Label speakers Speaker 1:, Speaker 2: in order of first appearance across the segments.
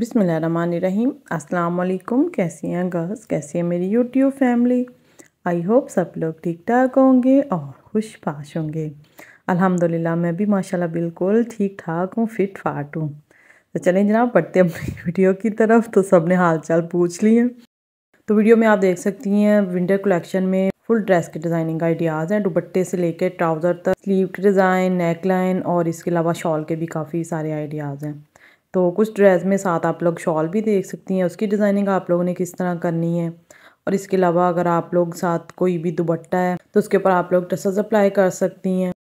Speaker 1: बिसमीम अस्सलाम कैसी हैं गर्ल्स कैसी है मेरी यूट्यूब फैमिली आई होप सब लोग ठीक ठाक होंगे और खुश पाश होंगे अल्हम्दुलिल्लाह मैं भी माशाल्लाह बिल्कुल ठीक ठाक हूँ फिट फाट हूँ तो चलें जनाब पढ़ते अपनी वीडियो की तरफ तो सब ने हाल चाल पूछ लिए तो वीडियो में आप देख सकती हैं विंटर कलेक्शन में फुल ड्रेस के डिज़ाइनिंग का आइडियाज़ हैं दुपट्टे से लेकर ट्राउज़र तक स्लीव के डिज़ाइन नेक लाइन और इसके अलावा शॉल के भी काफ़ी सारे आइडियाज़ हैं तो कुछ ड्रेस में साथ आप लोग शॉल भी देख सकती हैं उसकी डिज़ाइनिंग आप लोगों ने किस तरह करनी है और इसके अलावा अगर आप लोग साथ कोई भी दुबट्टा है तो उसके ऊपर आप लोग टसल्स अप्लाई कर सकती हैं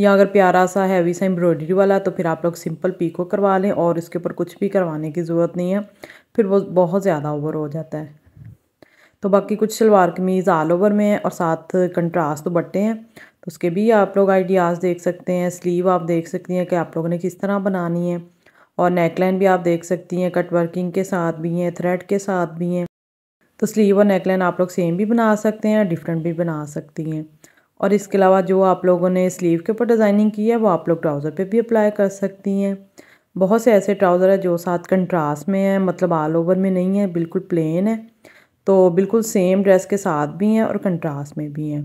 Speaker 1: या अगर प्यारा सा हैवी सा एम्ब्रॉयडरी वाला तो फिर आप लोग सिंपल पीको करवा लें और इसके ऊपर कुछ भी करवाने की ज़रूरत नहीं है फिर वो बहुत ज़्यादा ओवर हो जाता है तो बाकी कुछ शलवार कमीज़ ऑल ओवर में है और साथ कंट्रास्ट दुबट्टे हैं तो उसके भी आप लोग आइडियाज़ देख सकते हैं स्लीव आप देख सकती हैं कि आप लोगों ने किस तरह बनानी है और नेकलाइन भी आप देख सकती हैं कट वर्किंग के साथ भी हैं थ्रेड के साथ भी हैं तो स्लीव और नेकलाइन आप लोग सेम भी बना सकते हैं डिफरेंट भी बना सकती हैं और इसके अलावा जो आप लोगों ने स्लीव के ऊपर डिज़ाइनिंग की है वो आप लोग ट्राउज़र पे भी अप्लाई कर सकती हैं बहुत से ऐसे ट्राउज़र है जो साथ कंट्रास्ट में है मतलब ऑल ओवर में नहीं है बिल्कुल प्लेन है तो बिल्कुल सेम ड्रेस के साथ भी हैं और कंट्रास्ट में भी हैं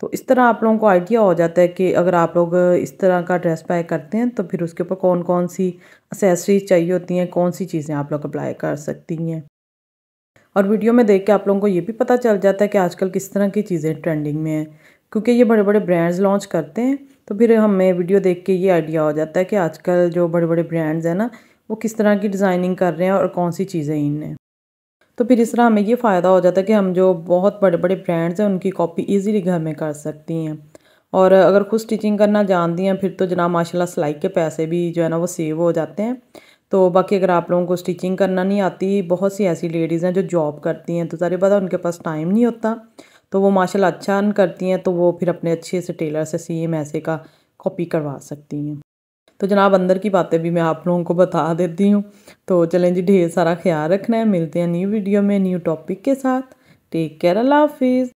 Speaker 1: तो इस तरह आप लोगों को आइडिया हो जाता है कि अगर आप लोग इस तरह का ड्रेस पाए करते हैं तो फिर उसके ऊपर कौन कौन सी असेसरीज चाहिए होती हैं कौन सी चीज़ें आप लोग अप्लाई कर सकती हैं और वीडियो में देख के आप लोगों को ये भी पता चल जाता है कि आजकल किस तरह की चीज़ें ट्रेंडिंग में हैं क्योंकि ये बड़े बड़े ब्रांड्स लॉन्च करते हैं तो फिर हमें वीडियो देख के ये आइडिया हो जाता है कि आजकल जो बड़े बड़े ब्रांड्स हैं ना वो किस तरह की डिज़ाइनिंग कर रहे हैं और कौन सी चीज़ें इन हैं तो फिर इस तरह हमें ये फ़ायदा हो जाता है कि हम जो बहुत बड़े बड़े ब्रांड्स हैं उनकी कॉपी ईजिली घर में कर सकती हैं और अगर खुद स्टिचिंग करना जानती हैं फिर तो जना माशाल्लाह सिलाई के पैसे भी जो है ना वो सेव हो जाते हैं तो बाकी अगर आप लोगों को स्टिचिंग करना नहीं आती बहुत सी ऐसी लेडीज़ हैं जो जॉब करती हैं तो सारे पता उनके पास टाइम नहीं होता तो वो माशाल्लाह अच्छा अर्न करती हैं तो वो फिर अपने अच्छे से टेलर से सीम ऐसे का कॉपी करवा सकती हैं तो जनाब अंदर की बातें भी मैं आप लोगों को बता देती हूँ तो चलें जी ढेर सारा ख्याल रखना है मिलते हैं न्यू वीडियो में न्यू टॉपिक के साथ टेक केयर अल्लाह हाफिज़